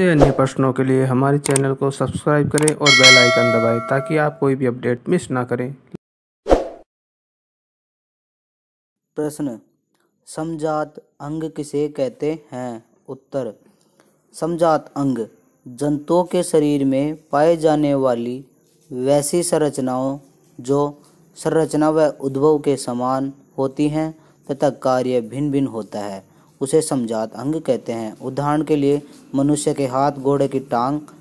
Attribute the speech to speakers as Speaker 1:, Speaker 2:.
Speaker 1: अन्य प्रश्नों के लिए हमारे चैनल को सब्सक्राइब करें और बेल आइकन दबाएं ताकि आप कोई भी अपडेट मिस ना करें
Speaker 2: प्रश्न समझात अंग किसे कहते हैं उत्तर समझात अंग जंतुओं के शरीर में पाए जाने वाली वैसी संरचनाओं जो संरचना व उद्भव के समान होती हैं तथा कार्य भिन्न भिन्न होता है उसे समझात अंग कहते हैं उदाहरण के लिए मनुष्य के हाथ घोड़े की टांग